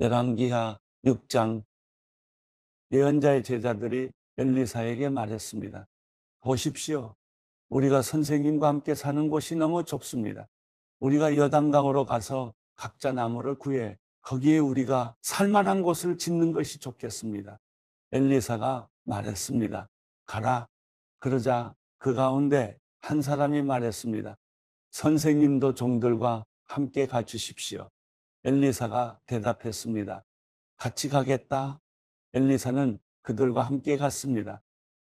열왕기하 6장 예언자의 제자들이 엘리사에게 말했습니다. 보십시오. 우리가 선생님과 함께 사는 곳이 너무 좁습니다. 우리가 여단강으로 가서 각자 나무를 구해 거기에 우리가 살만한 곳을 짓는 것이 좋겠습니다. 엘리사가 말했습니다. 가라. 그러자 그 가운데 한 사람이 말했습니다. 선생님도 종들과 함께 가주십시오. 엘리사가 대답했습니다. 같이 가겠다. 엘리사는 그들과 함께 갔습니다.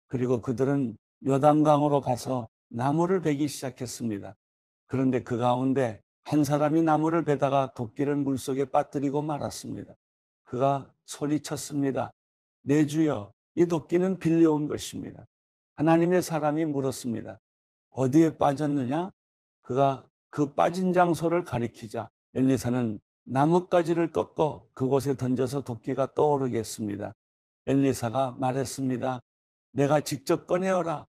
그리고 그들은 여단강으로 가서 나무를 베기 시작했습니다. 그런데 그 가운데 한 사람이 나무를 베다가 도끼를 물속에 빠뜨리고 말았습니다. 그가 소리쳤습니다. 내 주여, 이 도끼는 빌려온 것입니다. 하나님의 사람이 물었습니다. 어디에 빠졌느냐? 그가 그 빠진 장소를 가리키자 엘리사는 나뭇가지를 꺾어 그곳에 던져서 도끼가 떠오르겠습니다. 엘리사가 말했습니다. 내가 직접 꺼내어라.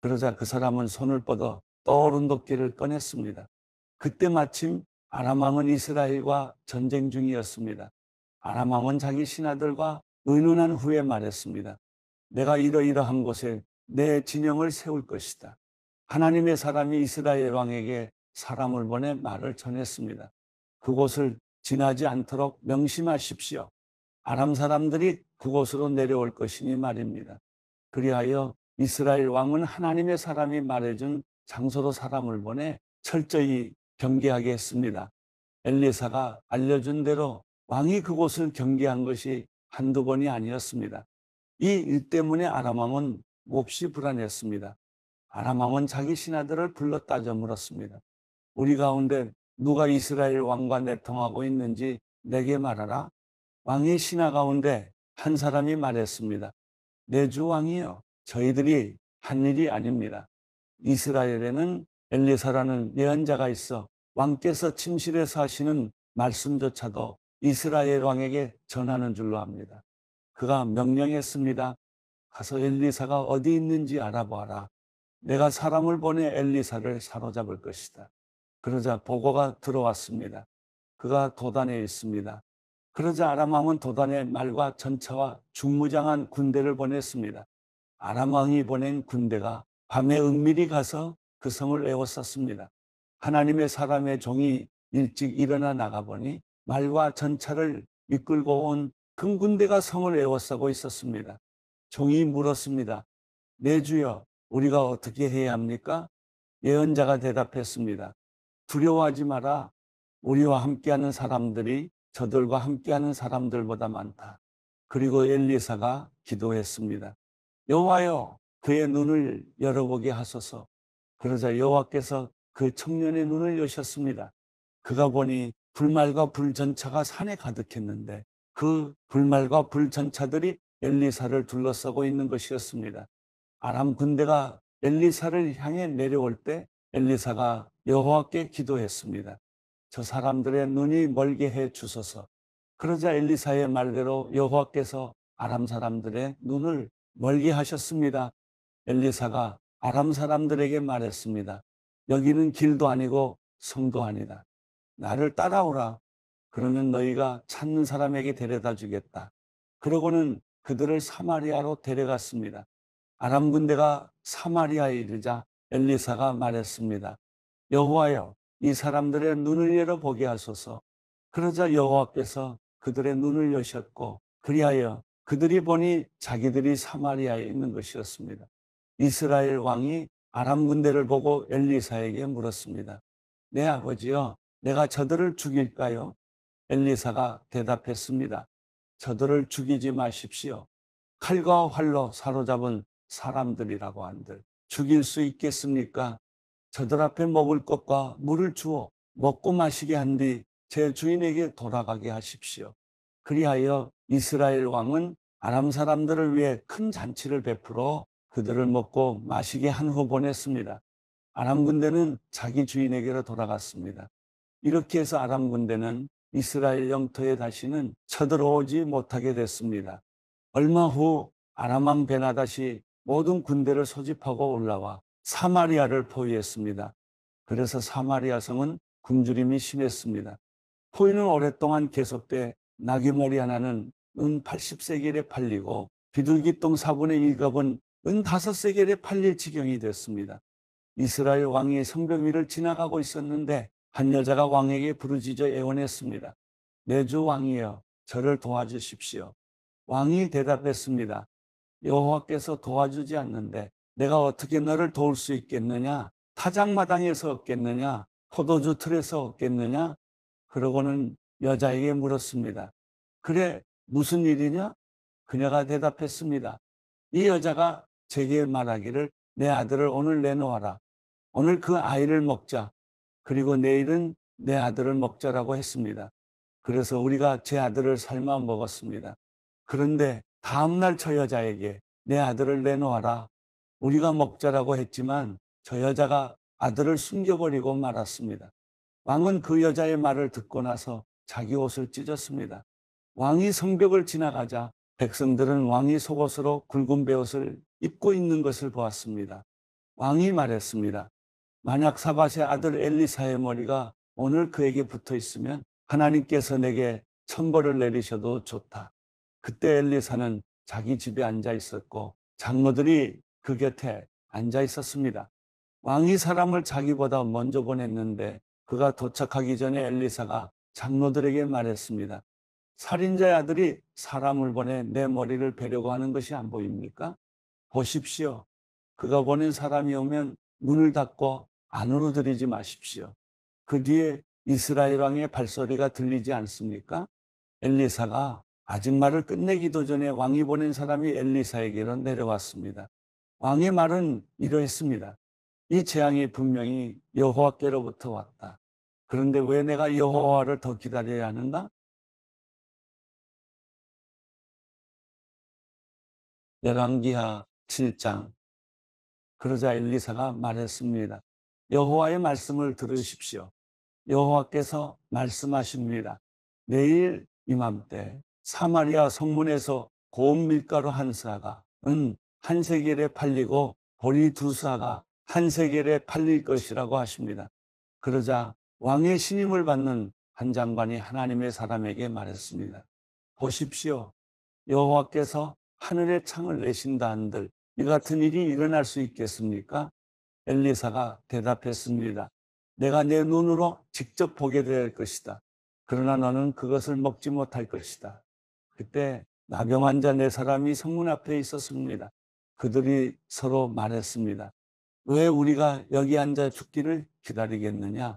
그러자 그 사람은 손을 뻗어 떠오른 도끼를 꺼냈습니다. 그때 마침 아람왕은 이스라엘과 전쟁 중이었습니다. 아람왕은 자기 신하들과 의논한 후에 말했습니다. 내가 이러이러한 곳에 내 진영을 세울 것이다. 하나님의 사람이 이스라엘 왕에게 사람을 보내 말을 전했습니다. 그곳을 지나지 않도록 명심하십시오. 아람 사람들이 그곳으로 내려올 것이니 말입니다. 그리하여 이스라엘 왕은 하나님의 사람이 말해준 장소로 사람을 보내 철저히 경계하게 했습니다. 엘리사가 알려준 대로 왕이 그곳을 경계한 것이 한두 번이 아니었습니다. 이 일 때문에 아람왕은 몹시 불안했습니다. 아람왕은 자기 신하들을 불러 따져 물었습니다. 우리 가운데 누가 이스라엘 왕과 내통하고 있는지 내게 말하라. 왕의 신하 가운데 한 사람이 말했습니다. 내 주왕이요 저희들이 한 일이 아닙니다. 이스라엘에는 엘리사라는 예언자가 있어 왕께서 침실에서 하시는 말씀조차도 이스라엘 왕에게 전하는 줄로 압니다 그가 명령했습니다. 가서 엘리사가 어디 있는지 알아보아라. 내가 사람을 보내 엘리사를 사로잡을 것이다. 그러자 보고가 들어왔습니다. 그가 도단에 있습니다. 그러자 아람왕은 도단에 말과 전차와 중무장한 군대를 보냈습니다. 아람왕이 보낸 군대가 밤에 은밀히 가서 그 성을 에워쌌습니다. 하나님의 사람의 종이 일찍 일어나 나가보니 말과 전차를 이끌고 온 큰 군대가 성을 에워싸고 있었습니다. 종이 물었습니다. 내 네, 주여, 우리가 어떻게 해야 합니까? 예언자가 대답했습니다. 두려워하지 마라. 우리와 함께하는 사람들이 저들과 함께하는 사람들보다 많다. 그리고 엘리사가 기도했습니다. 여호와여 그의 눈을 열어보게 하소서. 그러자 여호와께서 그 청년의 눈을 여셨습니다. 그가 보니 불말과 불전차가 산에 가득했는데 그 불말과 불전차들이 엘리사를 둘러싸고 있는 것이었습니다. 아람 군대가 엘리사를 향해 내려올 때 엘리사가 여호와께 기도했습니다. 저 사람들의 눈이 멀게 해 주소서. 그러자 엘리사의 말대로 여호와께서 아람 사람들의 눈을 멀게 하셨습니다. 엘리사가 아람 사람들에게 말했습니다. 여기는 길도 아니고 성도 아니다. 나를 따라오라. 그러면 너희가 찾는 사람에게 데려다 주겠다. 그러고는 그들을 사마리아로 데려갔습니다. 아람 군대가 사마리아에 이르자 엘리사가 말했습니다. 여호와여 이 사람들의 눈을 열어 보게 하소서. 그러자 여호와께서 그들의 눈을 여셨고 그리하여 그들이 보니 자기들이 사마리아에 있는 것이었습니다. 이스라엘 왕이 아람 군대를 보고 엘리사에게 물었습니다. 내 네 아버지여, 내가 저들을 죽일까요? 엘리사가 대답했습니다. 저들을 죽이지 마십시오. 칼과 활로 사로잡은 사람들이라고 한들 죽일 수 있겠습니까? 저들 앞에 먹을 것과 물을 주어 먹고 마시게 한 뒤 제 주인에게 돌아가게 하십시오. 그리하여 이스라엘 왕은 아람 사람들을 위해 큰 잔치를 베풀어 그들을 먹고 마시게 한 후 보냈습니다. 아람 군대는 자기 주인에게로 돌아갔습니다. 이렇게 해서 아람 군대는 이스라엘 영토에 다시는 쳐들어오지 못하게 됐습니다. 얼마 후 아람 왕 베나다시 모든 군대를 소집하고 올라와 사마리아를 포위했습니다. 그래서 사마리아 성은 굶주림이 심했습니다. 포위는 오랫동안 계속돼 나귀머리 하나는 은 80세겔에 팔리고 비둘기똥 4분의 1갑은 은 5세겔에 팔릴 지경이 됐습니다. 이스라엘 왕이 성벽 위를 지나가고 있었는데 한 여자가 왕에게 부르짖어 애원했습니다. 내주 왕이여 저를 도와주십시오. 왕이 대답했습니다. 여호와께서 도와주지 않는데 내가 어떻게 너를 도울 수 있겠느냐? 타작마당에서 얻겠느냐? 포도주 틀에서 얻겠느냐? 그러고는 여자에게 물었습니다. 그래, 무슨 일이냐? 그녀가 대답했습니다. 이 여자가 제게 말하기를 내 아들을 오늘 내놓아라. 오늘 그 아이를 먹자. 그리고 내일은 내 아들을 먹자라고 했습니다. 그래서 우리가 제 아들을 삶아 먹었습니다. 그런데 다음날 저 여자에게 내 아들을 내놓아라. 우리가 먹자라고 했지만 저 여자가 아들을 숨겨버리고 말았습니다. 왕은 그 여자의 말을 듣고 나서 자기 옷을 찢었습니다. 왕이 성벽을 지나가자 백성들은 왕이 속옷으로 굵은 베옷을 입고 있는 것을 보았습니다. 왕이 말했습니다. 만약 사밭의 아들 엘리사의 머리가 오늘 그에게 붙어 있으면 하나님께서 내게 천벌을 내리셔도 좋다. 그때 엘리사는 자기 집에 앉아 있었고 장로들이 그 곁에 앉아 있었습니다. 왕이 사람을 자기보다 먼저 보냈는데 그가 도착하기 전에 엘리사가 장로들에게 말했습니다. 살인자의 아들이 사람을 보내 내 머리를 베려고 하는 것이 안 보입니까? 보십시오. 그가 보낸 사람이 오면 문을 닫고 안으로 들이지 마십시오. 그 뒤에 이스라엘 왕의 발소리가 들리지 않습니까? 엘리사가 아직 말을 끝내기도 전에 왕이 보낸 사람이 엘리사에게로 내려왔습니다. 왕의 말은 이러했습니다. 이 재앙이 분명히 여호와께로부터 왔다. 그런데 왜 내가 여호와를 더 기다려야 하는가? 열왕기하 7장 그러자 엘리사가 말했습니다. 여호와의 말씀을 들으십시오. 여호와께서 말씀하십니다. 내일 이맘때 사마리아 성문에서 고운 밀가루 한 사가 은 한 세겔에 팔리고 보리 두 사가 한 세겔에 팔릴 것이라고 하십니다. 그러자 왕의 신임을 받는 한 장관이 하나님의 사람에게 말했습니다. 보십시오. 여호와께서 하늘의 창을 내신다 한들 이 같은 일이 일어날 수 있겠습니까? 엘리사가 대답했습니다. 내가 내 눈으로 직접 보게 될 것이다. 그러나 너는 그것을 먹지 못할 것이다. 그때 낙병한자 네 사람이 성문 앞에 있었습니다. 그들이 서로 말했습니다. 왜 우리가 여기 앉아 죽기를 기다리겠느냐?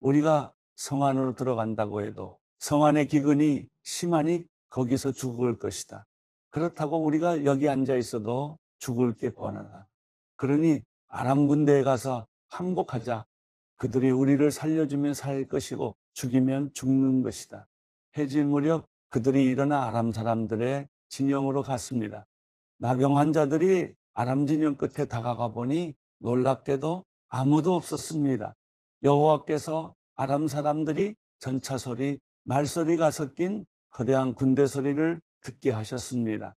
우리가 성 안으로 들어간다고 해도 성 안의 기근이 심하니 거기서 죽을 것이다. 그렇다고 우리가 여기 앉아 있어도 죽을 게 뻔하다. 그러니 아람 군대에 가서 항복하자. 그들이 우리를 살려주면 살 것이고 죽이면 죽는 것이다. 해질 무렵 그들이 일어나 아람 사람들의 진영으로 갔습니다. 나병 환자들이 아람 진영 끝에 다가가 보니 놀랍게도 아무도 없었습니다. 여호와께서 아람 사람들이 전차 소리, 말소리가 섞인 거대한 군대 소리를 듣게 하셨습니다.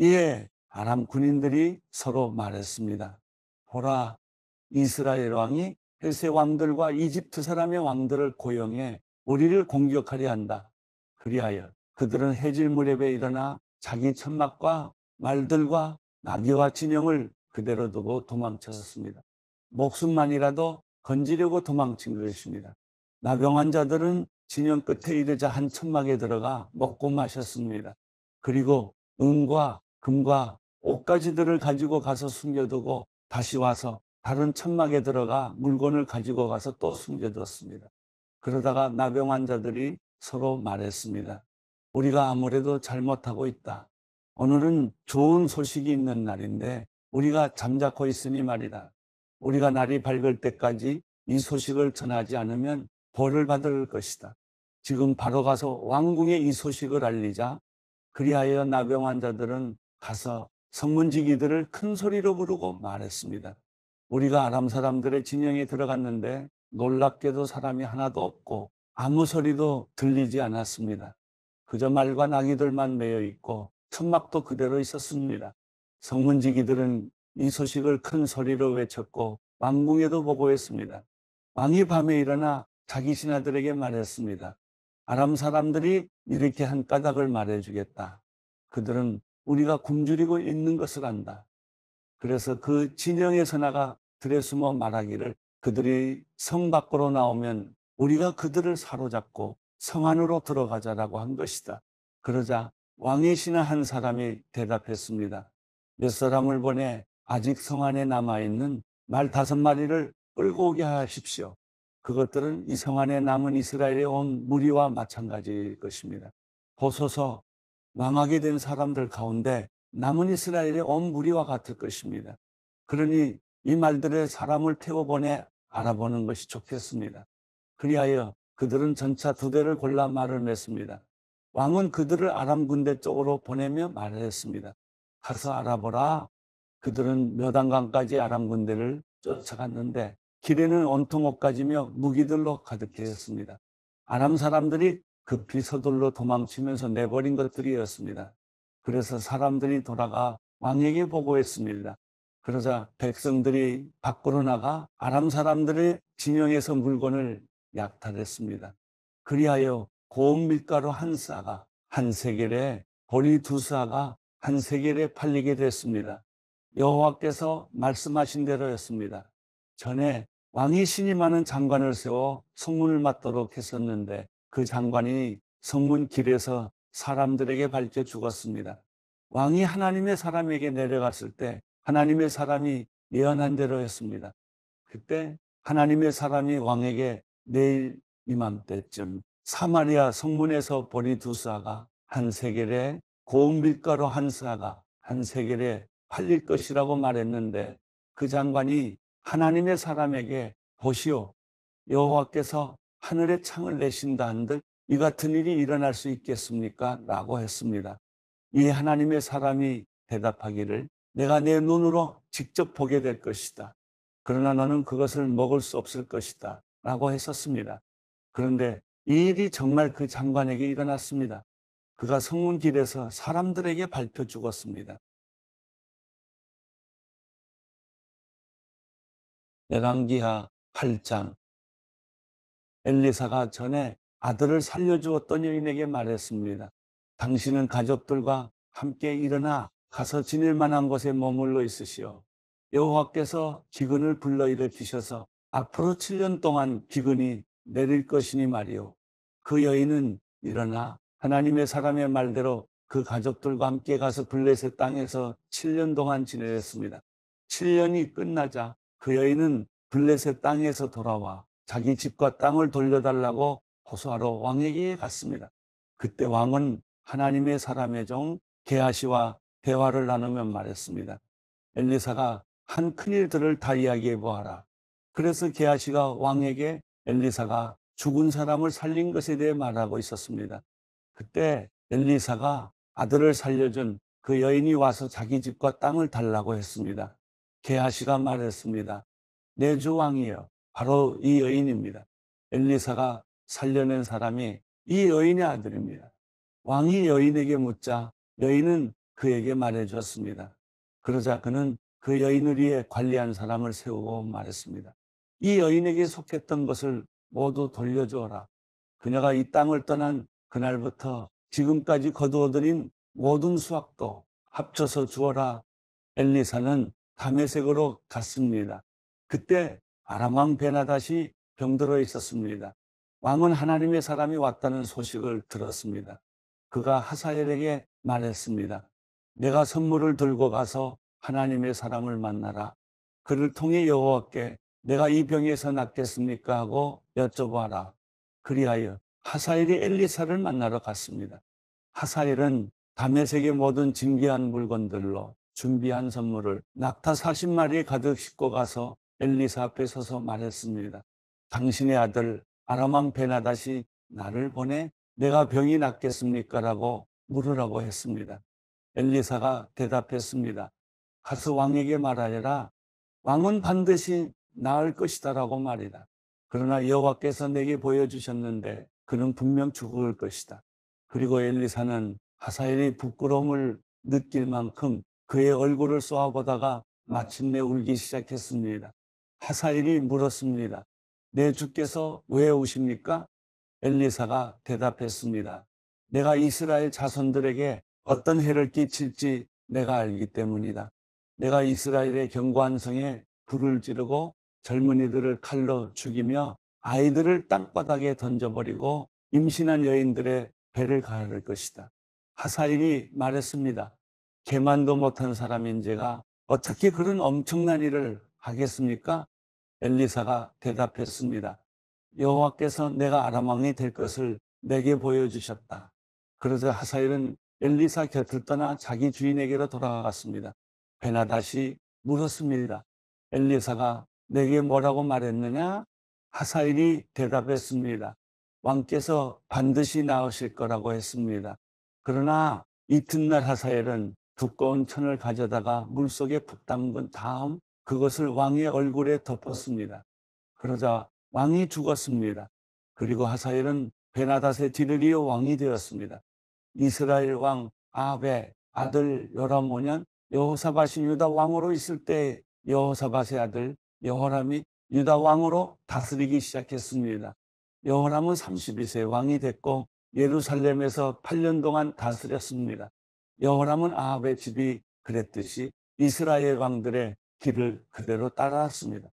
이에 아람 군인들이 서로 말했습니다. 보라, 이스라엘 왕이 헬세 왕들과 이집트 사람의 왕들을 고용해 우리를 공격하려 한다. 그리하여 그들은 해질 무렵에 일어나 자기 천막과 말들과 나귀와 진영을 그대로 두고 도망쳤습니다. 목숨만이라도 건지려고 도망친 것입니다. 나병환 자들은 진영 끝에 이르자 한 천막에 들어가 먹고 마셨습니다. 그리고 은과 금과 옷가지들을 가지고 가서 숨겨두고 다시 와서 다른 천막에 들어가 물건을 가지고 가서 또 숨겨뒀습니다. 그러다가 나병 환자들이 서로 말했습니다. 우리가 아무래도 잘못하고 있다. 오늘은 좋은 소식이 있는 날인데 우리가 잠자코 있으니 말이다. 우리가 날이 밝을 때까지 이 소식을 전하지 않으면 벌을 받을 것이다. 지금 바로 가서 왕궁에 이 소식을 알리자. 그리하여 나병 환자들은 가서 성문지기들을 큰 소리로 부르고 말했습니다. 우리가 아람 사람들의 진영에 들어갔는데 놀랍게도 사람이 하나도 없고 아무 소리도 들리지 않았습니다. 그저 말과 낭이들만 매여 있고 천막도 그대로 있었습니다. 성문지기들은 이 소식을 큰 소리로 외쳤고 왕궁에도 보고했습니다. 왕이 밤에 일어나 자기 신하들에게 말했습니다. 아람 사람들이 이렇게 한 까닭을 말해주겠다. 그들은 우리가 굶주리고 있는 것을 안다. 그래서 그진영에서나가 들에 숨어 말하기를 그들이 성 밖으로 나오면 우리가 그들을 사로잡고 성 안으로 들어가자라고 한 것이다. 그러자 왕의 신하 한 사람이 대답했습니다. 몇 사람을 보내 아직 성 안에 남아있는 말 다섯 마리를 끌고 오게 하십시오. 그것들은 이성 안에 남은 이스라엘에 온 무리와 마찬가지일 것입니다. 보소서 망하게 된 사람들 가운데 남은 이스라엘의 온 무리와 같을 것입니다. 그러니 이 말들의 사람을 태워보내 알아보는 것이 좋겠습니다. 그리하여 그들은 전차 두 대를 골라 말을 냈습니다. 왕은 그들을 아람 군대 쪽으로 보내며 말했습니다. 을 가서 알아보라. 그들은 몇안강까지 아람 군대를 쫓아갔는데 길에는 온통 옷까지며 무기들로 가득했습니다 아람 사람들이 급히 서둘러 도망치면서 내버린 것들이었습니다. 그래서 사람들이 돌아가 왕에게 보고했습니다. 그러자 백성들이 밖으로 나가 아람 사람들의 진영에서 물건을 약탈했습니다. 그리하여 고운 밀가루 한 싸가 한 세겔에 보리 두 싸가 한 세겔에 팔리게 됐습니다. 여호와께서 말씀하신 대로였습니다. 전에 왕이 신임하는 장관을 세워 성문을 맡도록 했었는데 그 장관이 성문 길에서 사람들에게 밝혀 죽었습니다. 왕이 하나님의 사람에게 내려갔을 때 하나님의 사람이 예언한 대로 했습니다. 그때 하나님의 사람이 왕에게 내일 이맘때쯤 사마리아 성문에서 보니 두사가한 세겔에 고운 밀가루 한사가한 세겔에 팔릴 것이라고 말했는데 그 장관이 하나님의 사람에게 보시오 여호와께서 하늘에 창을 내신다 한들 이 같은 일이 일어날 수 있겠습니까? 라고 했습니다. 이 하나님의 사람이 대답하기를 내가 내 눈으로 직접 보게 될 것이다. 그러나 너는 그것을 먹을 수 없을 것이다. 라고 했었습니다. 그런데 이 일이 정말 그 장관에게 일어났습니다. 그가 성문길에서 사람들에게 밟혀 죽었습니다. 에왕기하 8장 엘리사가 전에 아들을 살려주었던 여인에게 말했습니다. 당신은 가족들과 함께 일어나 가서 지낼 만한 곳에 머물러 있으시오. 여호와께서 기근을 불러 일으키셔서 앞으로 7년 동안 기근이 내릴 것이니 말이오그 여인은 일어나 하나님의 사람의 말대로 그 가족들과 함께 가서 블레셋 땅에서 7년 동안 지내었습니다. 7년이 끝나자 그 여인은 블레셋 땅에서 돌아와 자기 집과 땅을 돌려달라고 호소하러 왕에게 갔습니다. 그때 왕은 하나님의 사람의 종 게하시와 대화를 나누며 말했습니다. 엘리사가 한 큰일들을 다 이야기해 보아라. 그래서 게하시가 왕에게 엘리사가 죽은 사람을 살린 것에 대해 말하고 있었습니다. 그때 엘리사가 아들을 살려준 그 여인이 와서 자기 집과 땅을 달라고 했습니다. 게하시가 말했습니다. 내주 왕이요. 바로 이 여인입니다. 엘리사가 살려낸 사람이 이 여인의 아들입니다. 왕이 여인에게 묻자 여인은 그에게 말해 주었습니다. 그러자 그는 그 여인을 위해 관리한 사람을 세우고 말했습니다. 이 여인에게 속했던 것을 모두 돌려주어라. 그녀가 이 땅을 떠난 그날부터 지금까지 거두어들인 모든 수확도 합쳐서 주어라. 엘리사는 담에색으로 갔습니다. 그때 아람왕 베나다시 병들어 있었습니다. 왕은 하나님의 사람이 왔다는 소식을 들었습니다. 그가 하사엘에게 말했습니다. 내가 선물을 들고 가서 하나님의 사람을 만나라. 그를 통해 여호와께 내가 이 병에서 낫겠습니까? 하고 여쭤봐라. 그리하여 하사엘이 엘리사를 만나러 갔습니다. 하사엘은 담에색의 모든 진귀한 물건들로 준비한 선물을 낙타 40마리 가득 싣고 가서 엘리사 앞에 서서 말했습니다. 당신의 아들 아람왕 베나다시 나를 보내 내가 병이 낫겠습니까? 라고 물으라고 했습니다. 엘리사가 대답했습니다. 가서 왕에게 말하여라. 왕은 반드시 나을 것이다라고 말이다. 그러나 여호와께서 내게 보여주셨는데 그는 분명 죽을 것이다. 그리고 엘리사는 하사엘이 부끄러움을 느낄 만큼 그의 얼굴을 쏘아보다가 마침내 울기 시작했습니다. 하사엘이 물었습니다. 내 주께서 왜 우십니까? 엘리사가 대답했습니다. 내가 이스라엘 자손들에게 어떤 해를 끼칠지 내가 알기 때문이다. 내가 이스라엘의 경관성에 불을 지르고 젊은이들을 칼로 죽이며 아이들을 땅바닥에 던져버리고 임신한 여인들의 배를 가를 것이다. 하사일이 말했습니다. 개만도 못한 사람인 제가 어떻게 그런 엄청난 일을 하겠습니까? 엘리사가 대답했습니다. 여호와께서 내가 아람왕이 될 것을 내게 보여주셨다. 그러자 하사일은 엘리사 곁을 떠나 자기 주인에게로 돌아갔습니다. 베나다시 물었습니다. 엘리사가 내게 뭐라고 말했느냐? 하사일이 대답했습니다. 왕께서 반드시 나오실 거라고 했습니다. 그러나 이튿날 하사일은 두꺼운 천을 가져다가 물속에 푹 담근 다음 그것을 왕의 얼굴에 덮었습니다. 그러자 왕이 죽었습니다. 그리고 하사일은 베나닷의 뒤를 이어 왕이 되었습니다. 이스라엘 왕 아베 아들 여라모년 여호사밧이 유다 왕으로 있을 때 여호사밧의 아들 여호람이 유다 왕으로 다스리기 시작했습니다. 여호람은 32세 왕이 됐고 예루살렘에서 8년 동안 다스렸습니다. 여호람은 아합의 집이 그랬듯이 이스라엘 왕들의 길을 그대로 따라왔습니다.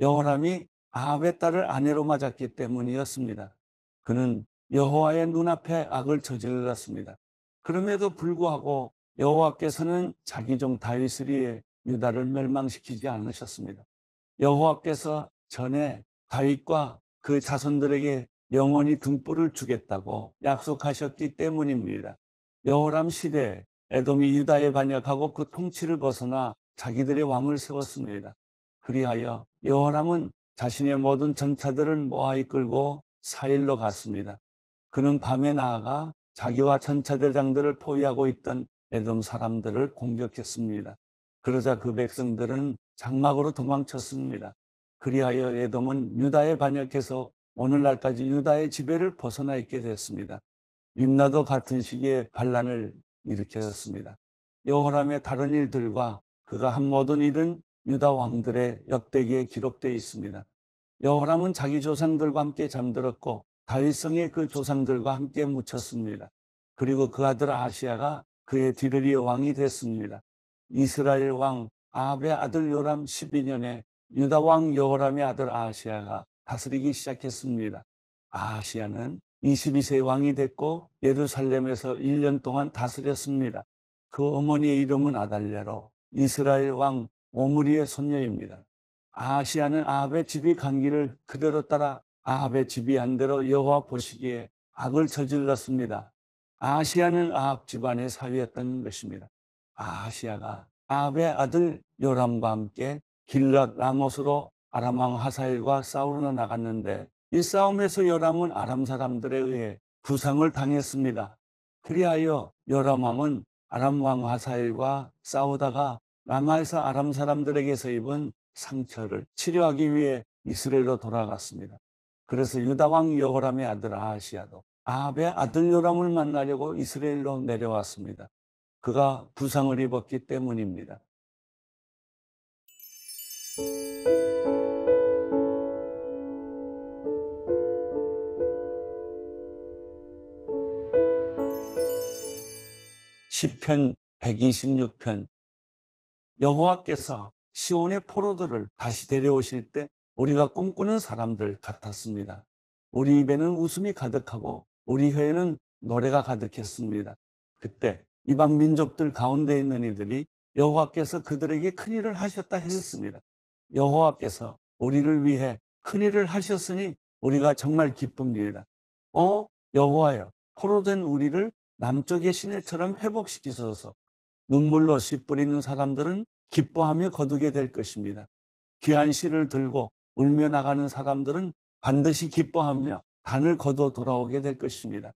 여호람이 아합의 딸을 아내로 맞았기 때문이었습니다. 그는 여호와의 눈앞에 악을 저질렀습니다. 그럼에도 불구하고 여호와께서는 자기 종 다윗을 위해 유다를 멸망시키지 않으셨습니다. 여호와께서 전에 다윗과 그 자손들에게 영원히 등불을 주겠다고 약속하셨기 때문입니다. 여호람 시대에 에돔이 유다에 반역하고 그 통치를 벗어나 자기들의 왕을 세웠습니다. 그리하여 여호람은 자신의 모든 전차들을 모아 이끌고 사일로 갔습니다. 그는 밤에 나아가 자기와 전차대장들을 포위하고 있던 에돔 사람들을 공격했습니다. 그러자 그 백성들은 장막으로 도망쳤습니다. 그리하여 에돔은 유다에 반역해서 오늘날까지 유다의 지배를 벗어나 있게 됐습니다. 윗나도 같은 시기에 반란을 일으켰습니다. 여호람의 다른 일들과 그가 한 모든 일은 유다 왕들의 역대기에 기록되어 있습니다. 여호람은 자기 조상들과 함께 잠들었고 다윗성의 그 조상들과 함께 묻혔습니다. 그리고 그 아들 아시아가 그의 뒤를 이어 왕이 됐습니다. 이스라엘 왕 아합의 아들 요람 12년에 유다 왕 여호람의 아들 아시아가 다스리기 시작했습니다. 아시아는 22세 왕이 됐고 예루살렘에서 1년 동안 다스렸습니다. 그 어머니의 이름은 아달레로 이스라엘 왕 오므리의 손녀입니다. 아시아는 아합의 집이 간 길을 그대로 따라 아합의 집이 안 대로 여호와 보시기에 악을 저질렀습니다. 아시아는 아합 집안의 사위였던 것입니다. 아시아가아베 아들 요람과 함께 길랏 라못으로 아람왕 하사일과 싸우러 나갔는데 이 싸움에서 요람은 아람 사람들에 의해 부상을 당했습니다. 그리하여 요람왕은 아람왕 하사일과 싸우다가 라마에서 아람 사람들에게서 입은 상처를 치료하기 위해 이스라엘로 돌아갔습니다. 그래서 유다왕 여호람의 아들 아하시아도 아합의 아들 요람을 만나려고 이스라엘로 내려왔습니다. 그가 부상을 입었기 때문입니다. 시편 126편 여호와께서 시온의 포로들을 다시 데려오실 때 우리가 꿈꾸는 사람들 같았습니다. 우리 입에는 웃음이 가득하고 우리 혀에는 노래가 가득했습니다. 그때 이방 민족들 가운데 있는 이들이 여호와께서 그들에게 큰 일을 하셨다 했습니다. 여호와께서 우리를 위해 큰 일을 하셨으니 우리가 정말 기쁩니다. 어 여호와여 포로된 우리를 남쪽의 시내처럼 회복시키소서 눈물로 씨 뿌리는 사람들은 기뻐하며 거두게 될 것입니다. 귀한 씨를 들고 울며 나가는 사람들은 반드시 기뻐하며 단을 거둬 돌아오게 될 것입니다.